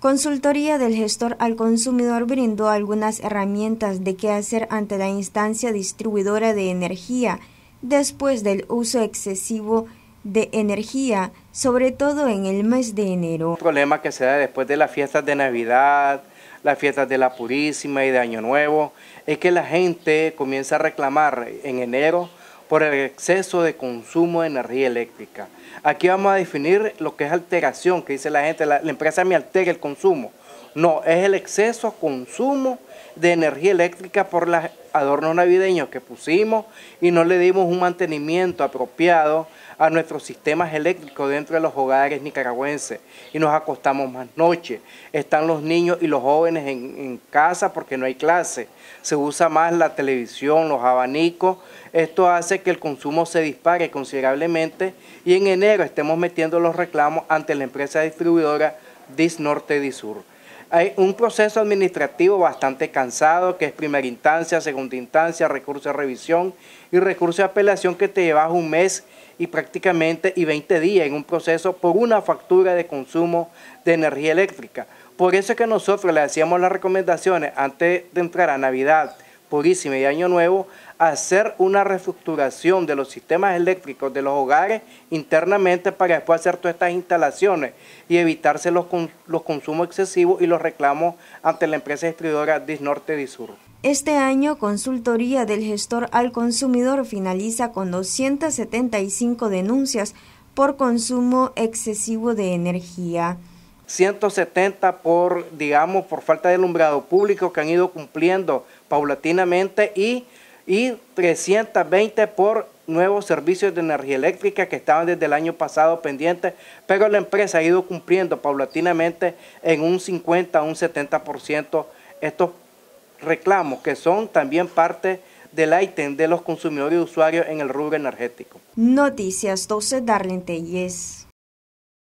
Consultoría del gestor al consumidor brindó algunas herramientas de qué hacer ante la instancia distribuidora de energía después del uso excesivo de energía, sobre todo en el mes de enero. El problema que se da después de las fiestas de Navidad, las fiestas de la Purísima y de Año Nuevo, es que la gente comienza a reclamar en enero por el exceso de consumo de energía eléctrica. Aquí vamos a definir lo que es alteración, que dice la gente, la, empresa me altera el consumo. No, es el exceso consumo de energía eléctrica por los adornos navideños que pusimos y no le dimos un mantenimiento apropiado a nuestros sistemas eléctricos dentro de los hogares nicaragüenses y nos acostamos más noche. Están los niños y los jóvenes en, casa porque no hay clase. Se usa más la televisión, los abanicos. Esto hace que el consumo se dispare considerablemente y en enero estemos metiendo los reclamos ante la empresa distribuidora Dis Norte Disur hay un proceso administrativo bastante cansado, que es primera instancia, segunda instancia, recurso de revisión y recurso de apelación que te llevas un mes y prácticamente y 20 días en un proceso por una factura de consumo de energía eléctrica. Por eso es que nosotros le hacíamos las recomendaciones antes de entrar a Navidad, Purísima y Año Nuevo, hacer una reestructuración de los sistemas eléctricos de los hogares internamente para después hacer todas estas instalaciones y evitarse los, los consumos excesivos y los reclamos ante la empresa distribuidora Disnorte Disur. Este año, Consultoría del Gestor al Consumidor finaliza con 275 denuncias por consumo excesivo de energía. 170 por, digamos, por falta de alumbrado público que han ido cumpliendo paulatinamente y, y 320 por nuevos servicios de energía eléctrica que estaban desde el año pasado pendientes, pero la empresa ha ido cumpliendo paulatinamente en un 50, un 70% estos reclamos que son también parte del ítem de los consumidores y usuarios en el rubro energético. Noticias 12, Darlene Telles.